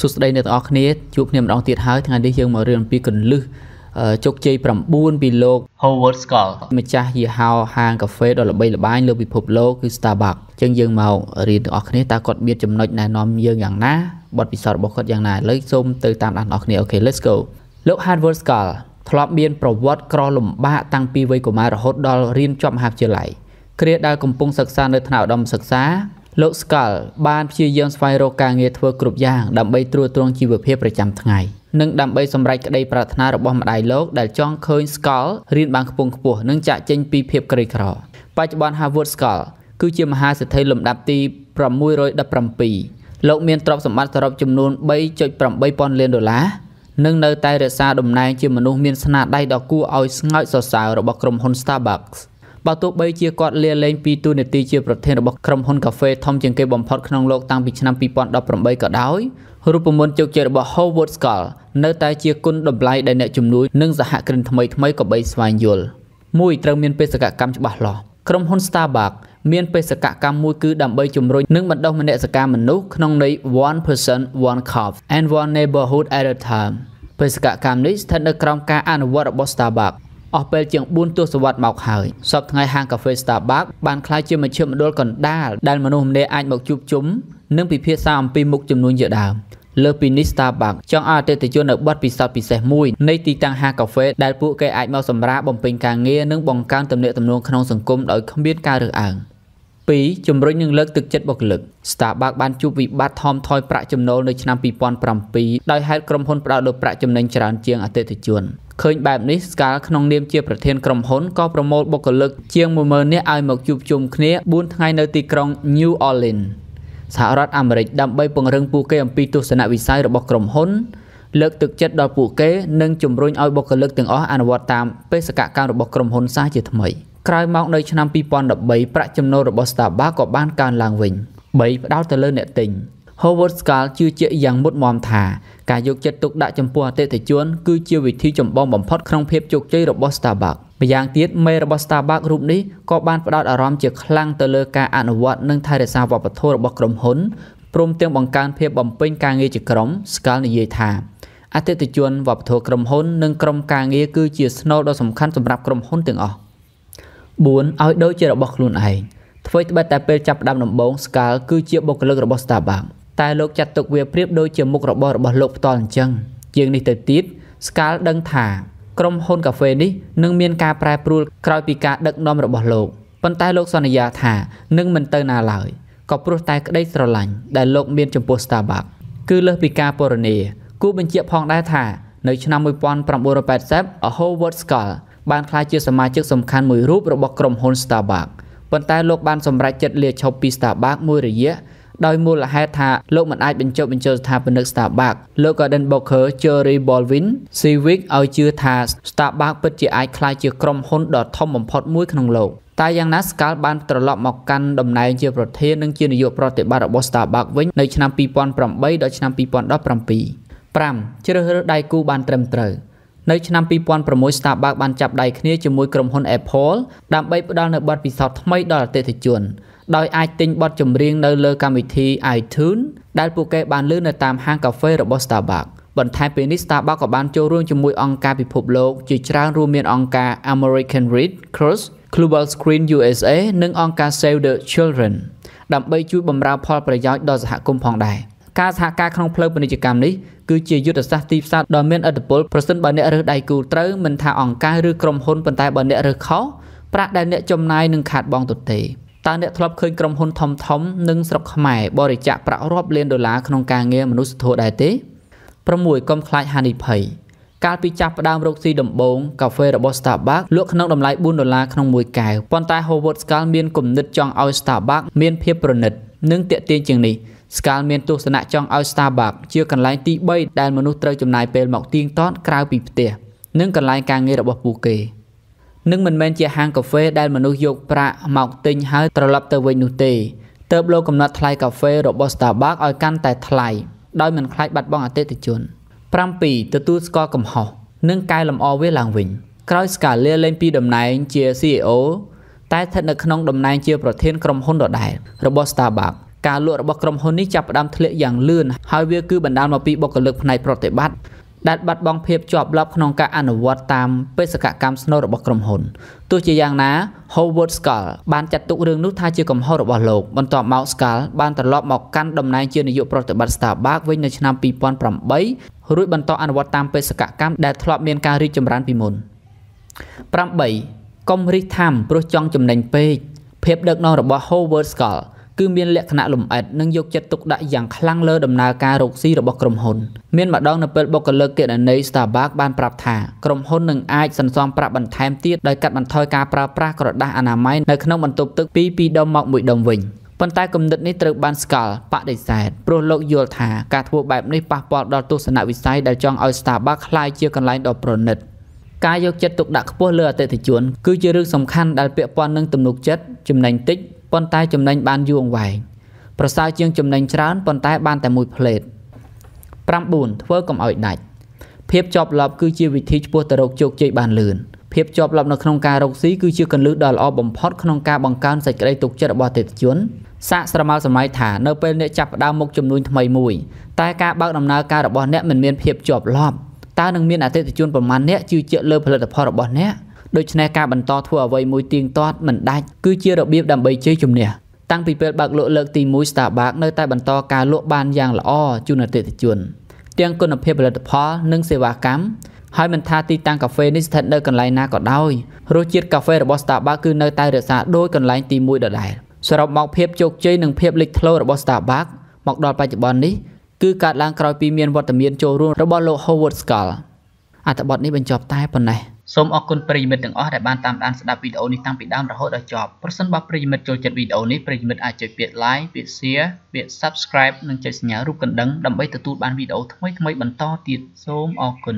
សួស្តីអ្នកទាំងអស់គ្នាជួបគ្នាម្ដងទៀតហើយថ្ងៃនេះយើងមករៀនអំពីកន្លឹះជោគជ័យ9ពីលោក Howard Scott ម្ចាស់យីហោហាងកាហ្វេដ៏ល្បីល្បាញលើពិភពលោកគឺ Starbucks អញ្ចឹងយើងមករៀនទាំងអស់គ្នាតើគាត់មានចំណុចណែនាំយើងយ៉ាងណាបទពិសោធន៍របស់គាត់យ៉ាងណាឥឡូវសូមទៅតាមដានអ្នកគ្នាអូខេ let's go លោក Howard Scott ធ្លាប់មានប្រវត្តិក្រលំបាកតាំងពីវ័យកុមាររហូតដល់រៀនចប់មហាវិទ្យាល័យគ្រាដែលកំពុងសិក្សានៅថ្នាក់ឧត្តមសិក្សាលោក Skull បានព្យាយាមស្វែងរកការងារធ្វើគ្រប់យ៉ាងដើម្បីទ្រទ្រង់ជីវភាពប្រចាំថ្ងៃនិងដើម្បីសម្រេចក្តីប្រាថ្នារបស់ម្ដាយលោកដែលចង់ឃើញ Skull រៀនបានខ្ពង់ខ្ពស់និងចាក់ចេញពីភាពក្រីក្របច្ចុប្បន្ន Harvard Skull គឺជាមហាសេដ្ឋីលំដាប់ទី617លោកមានទ្រព្យសម្បត្តិសរុបចំនួន3.8ពាន់លានដុល្លារនិងនៅតែរក្សាតំណែងជាមនុស្សមានស្នាដៃដ៏គួរឲ្យស្ងើចសរសើររបស់ក្រុមហ៊ុន Starbucks បើទោះបីជាគាត់លាលែងពីតួនាទីជាប្រធានរបស់ក្រុមហ៊ុនកាហ្វេធំជាងគេបំផុតក្នុងលោកតាំងពីឆ្នាំ2018ក៏ដោយរូបមន្តជោគជ័យរបស់ Howard Skull នៅតែជាគុណតម្លៃដែលអ្នកជំនួយ និងសហគ្រិនថ្មីថ្មីក៏បីស្វែងយល់មួយត្រូវមានបេសកកម្មច្បាស់លាស់ក្រុមហ៊ុន Starbucks មានបេសកកម្មមួយគឺដើម្បីជំរុញនិងបណ្ដុះមនសិការមនុស្សក្នុងន័យ one person one cause and one neighborhood at a time បេសកកម្មនេះស្ថិតនៅក្រោមការអនុវត្តរបស់ Starbucks អស់ពេលជាង4ទសវត្សរ៍មកហើយសពថ្ងៃហាងកាហ្វេ Starbucks បានក្លាយជាមជ្ឈមណ្ឌលកណ្ដាលដែលមនុស្សម្នាក់អាចមកជួបជុំនិងពិភាក្សាអំពីមុខចំនួនជាដើមលើពីនេះ Starbucks ចង់ឲ្យអតិថិជននៅប័ណ្ណពិសោធន៍ពិសេសមួយនៃទីតាំងហាងកាហ្វេដែលពួកគេអាចមកសម្រាកបំពេញការងារនិងបង្កើនទំនាក់ទំនងក្នុងសង្គមដោយគ្មានការរើសអើង។2ជំរុញនិងលើកទឹកចិត្តបុគ្គលិក Starbucks បានជួបវិបត្តិថមថយប្រាក់ចំណូលនៅឆ្នាំ2007ដោយហេតុក្រុមហ៊ុនផ្ដោតលើប្រាក់ចំណេញច្រើនជាងអតិថិជនឃើញបែបនេះស្កាលក្នុងនាមជាប្រធានក្រុមហ៊ុនក៏ប្រមូលបុគ្គលិកជាង10000នាក់ឲ្យមកជួបជុំគ្នា4ថ្ងៃនៅទីក្រុង New Orleans សហរដ្ឋអាមេរិកដើម្បីពង្រឹងពួកគេអំពីទស្សនវិស័យរបស់ក្រុមហ៊ុន លើកទឹកចិត្តដល់ពួកគេនិងជំរុញឲ្យបុគ្គលិកទាំងអស់អនុវត្តតាមបេសកកម្មរបស់ក្រុមហ៊ុនសាជាថ្មី។ក្រោយមកនៅឆ្នាំ2013ប្រាក់ចំណូលរបស់ Starbucks ក៏បានកើនឡើងវិញ3ផ្ដោតទៅលើអ្នកទិញ Howard Scal ជឿជាក់យ៉ាងមុតមមថាការយកចិត្តទុកដាក់ចំពោះអតិថិជនគឺជាវិធីចម្បងបំផុតក្នុងភាពជោគជ័យរបស់ Starbucks ម្យ៉ាងទៀតមេរបស់ Starbucks រូបនេះក៏បានផ្ដោតអារម្មណ៍ជាខ្លាំងទៅលើការអនុវត្តនិងថែរក្សាវប្បធម៌របស់ក្រុមហ៊ុនព្រមទាំងបង្កើនភាពបំពេញការងារជាក្រុម Scal និយាយថាអតិថិជនវប្បធម៌ក្រុមហ៊ុននិងក្រុមការងារគឺជាស្នូលដ៏សំខាន់សម្រាប់ក្រុមហ៊ុនទាំងអស់4ឲ្យដូចជារបស់ខ្លួនឯងធ្វើត្បិតតែពេលចាប់ផ្ដើមដំបូង Skull គឺជាបុគ្គលិករបស់ Starbucks តែលោកចាត់ទុកវាប្រៀបដូចជាមុខរបររបស់លោកផ្ទាល់អញ្ចឹងជាងនេះទៅទៀត Skull ដឹងថា ក្រុមហ៊ុនកាហ្វេនេះនឹងមានការប្រែប្រួលក្រោយពីការដឹកនាំរបស់លោកប៉ុន្តែលោកសន្យាថានឹងមិនទៅណាឡើយក៏ព្រោះតែក្តីស្រឡាញ់ដែលលោក មានចំពោះ Starbucks គឺលើសពីការពរនីគូបញ្ជាក់ផងដែរថានៅឆ្នាំ1980 Howard Skull បានក្លាយជាសមាជិកសំខាន់មួយរូបរបស់ក្រុមហ៊ុន Starbucks ប៉ុន្តែលោកបានសម្រេចចិត្តលាឈប់ពី Starbucks មួយរយៈដោយមូលហេតុថាលោកមិនអាចបញ្ចុះបញ្ចូលស្ថាបនិក Starbucks លោក Gordon Booker Jerry Baldwin Civic ឲ្យជឿថា Starbucks ពិតជាអាចក្លាយជាក្រុមហ៊ុនដ៏ធំបំផុតមួយក្នុងលោកតែយ៉ាងណា Skull បានត្រឡប់មកកាន់តំណែងជាប្រធាននិងជានាយកប្រតិបត្តិរបស់ Starbucks វិញនៅឆ្នាំ2008ដល់ឆ្នាំ2017 5ជ្រើសរើសដៃគូបានត្រឹមត្រូវនៅឆ្នាំ2006 Starbucks បានចាប់ដៃគ្នាជាមួយក្រុមហ៊ុន Apple ដើម្បីផ្ដល់នូវបទពិសោធន៍ថ្មីដល់អតិថិជនដោយអាចទិញបទចម្រៀងនៅលើកម្មវិធី iTunes ដែលពួកគេបានលើនៅតាមហាងកាហ្វេរបស់ Starbucks បន្ថែមពីនេះ Starbucks ក៏បានចូលរួមជាមួយ អង្គការពិភពលោកជាច្រើនរួមមានអង្គការ American Red Cross, Global Screen USA និងអង្គការ Save the Children ដើម្បីជួយបម្រើ ផលប្រយោជន៍ដល់សហគមន៍ផងដែរ។ការសហការក្នុងផ្លូវពាណិជ្ជកម្មនេះគឺជាយុទ្ធសាស្ត្រទីផ្សារដ៏មានឥទ្ធិពលប្រសិនបើអ្នករើសដៃគូត្រូវមិនថាអង្គការឬក្រុមហ៊ុនប៉ុន្តែបើអ្នករើសខុសប្រាក់ដែលអ្នកចំណាយនឹងខាត បង់ទៅទេតើអ្នកធ្លាប់ឃើញក្រុមហ៊ុនធំៗនិងស្រុកខ្មែរបរិច្ចាគប្រាក់រាប់លានដុល្លារក្នុងការងារមនុស្សធម៌ដែរទេ6កុំខ្លាចហានិភ័យកាលពីចាប់ផ្ដើមរកស៊ីដំបូងកាហ្វេរបស់ Starbucks លក់ក្នុងតម្លៃ4ដុល្លារក្នុងមួយកែវប៉ុន្តែ Howard Schultz មានគំនិតចង់ឲ្យ Starbucks មានភាពប្រណិតនិងទាក់ទាញជាងនេះស្កាលមានទស្សនៈចង់ឲ្យ Starbucks ជាកន្លែងទី3ដែលមនុស្សត្រូវចំណាយពេលមកទៀងទាត់ក្រៅពីផ្ទះនិងកន្លែងការងាររបស់ពួកគេនឹងមិនមែនជាហាងកាហ្វេដែលមនុស្សយកប្រាក់មកទិញហើយត្រឡប់ទៅវិញនោះទេទៅបលោកកំណត់ថ្លៃកាហ្វេរបស់ Starbucks ឲ្យកាន់តែថ្លៃដោយមិនខ្លាចបាត់បង់អតិថិជន7ទទួលស្គាល់កំហុសនិងកែលម្អវាឡើងវិញក្រោយ Scalia លែងពីតំណែងជា CEO តែស្ថិតនៅក្នុងតំណែងជា ប្រធានក្រុមហ៊ុនដដែលរបស់ Starbucks ការលក់របស់ក្រុមហ៊ុននេះចាប់ផ្ដើមធ្លាក់យ៉ាងលឿនហើយវាគឺបណ្ដាលមកពីបុគ្គលិកផ្នែកប្រតិបត្តិដែលបាត់បង់ភាពជាប់លាប់ក្នុងការអនុវត្តតាមបេសកកម្មស្នូលរបស់ក្រុមហ៊ុនទោះជាយ៉ាងណា Howard Skull បានចាត់ទុករឿងនោះថាជាកំហុសរបស់លោកបន្ទាប់មក Skull បានត្រឡប់មកកាន់តំណែងជានាយកប្រតិបត្តិ Starbucks វិញនៅឆ្នាំ2008រួចបន្តអនុវត្តតាមបេសកកម្មដែលធ្លាប់មានការរីកចម្រើនពីមុន8កុំរិះថាំព្រោះចង់ចំណេញពេកភាពដឹកនាំរបស់ Howard Skull គឺមានលក្ខណៈលម្អិតនិងយកចិត្តទុកដាក់យ៉ាងខ្លាំងលើដំណើរការរកស៊ីរបស់ក្រុមហ៊ុន មានម្ដងនៅពេលបុគ្គលិកគណនេយ្យ Starbucks បានប្រាប់ថា ក្រុមហ៊ុននឹងអាចសន្សំប្រាក់បន្ថែមទៀតដោយកាត់បន្ថយការប្រើប្រាស់ក្រដាសអនាម័យនៅក្នុងបន្ទប់ទឹកពី2ដុំមក1ដុំវិញប៉ុន្តែគំនិតនេះត្រូវបានស្គាល់បដិសេធព្រោះលោកយល់ថាការធ្វើបែបនេះប៉ះពាល់ដល់ទស្សនវិស័យដែលចង់ឲ្យ Starbucks ក្លាយជាកន្លែងដ៏ប្រណិតការយកចិត្តទុកដាក់ខ្ពស់លើអតិថិជន គឺជារឿងសំខាន់ដែលពាក់ព័ន្ធនឹងទំនុកចិត្តចំណេញតិចប៉ុន្តែចំណេញបានយូរអង្វែងប្រសើរជាងចំណេញច្រើនប៉ុន្តែបានតែមួយផ្លេត9ធ្វើកុំឲ្យដាច់ភាពជាប់លាប់គឺ ជាវិធីឆ្ពោះទៅរកជោគជ័យបានលឿនភាពជាប់លាប់នៅក្នុងការរកស៊ីគឺជាគន្លឹះដ៏ល្អបំផុតក្នុងការបង្កើនសេចក្តីទុកចិត្តរបស់អតិថិជនសាកស្រមោលសម័យថានៅពេលអ្នកចាប់ផ្ដើមមុខចំនួនថ្មីមួយតែការបើកដំណើរការរបស់អ្នកមិនមានភាពជាប់លាប់តើនឹងមានអតិថិជនប្រមាណអ្នកជឿជាក់លើផលិតផលរបស់អ្នកដូច្នេះការបន្តធ្វើអ្វីមួយទៀងទាត់មិនដាច់គឺជារបៀបដើម្បីជ័យជំនះតាំងពីពេលបើកលក់លើកទី1 Starbucks នៅតែបន្តការលក់បានយ៉ាងល្អជូនអតិថិជនទាំងគុណភាពផលិតផលនិងសេវាកម្មហើយមិនថាទីតាំងកាហ្វេនេះស្ថិតនៅកន្លែងណាក៏ដោយរសជាតិកាហ្វេរបស់ Starbucks គឺនៅតែរក្សាដូចកន្លែងទី1ដដែលសរុបមកភាពជោគជ័យនិងភាពលេចធ្លោរបស់ Starbucks មកដល់បច្ចុប្បន្ននេះគឺកើតឡើងក្រោយពីមានវត្តមានចូលរួមរបស់លោក Howard Schall អត្ថបទនេះបញ្ចប់តែប៉ុណ្ណេះ។សូមអរគុណប្រិយមិត្តទាំងអស់ដែលបានតាមដានស្ដាប់វីដេអូនេះតាំងពីដើមរហូតដល់ចប់ប្រសិនបើប្រិយមិត្តចូលចិត្តវីដេអូនេះប្រិយមិត្តអាចចុចពាក្យ like ពាក្យ share ពាក្យ subscribe និងចុចសញ្ញារូបកណ្ដឹងដើម្បីទទួលបានវីដេអូថ្មីៗបន្តទៀតសូមអរគុណ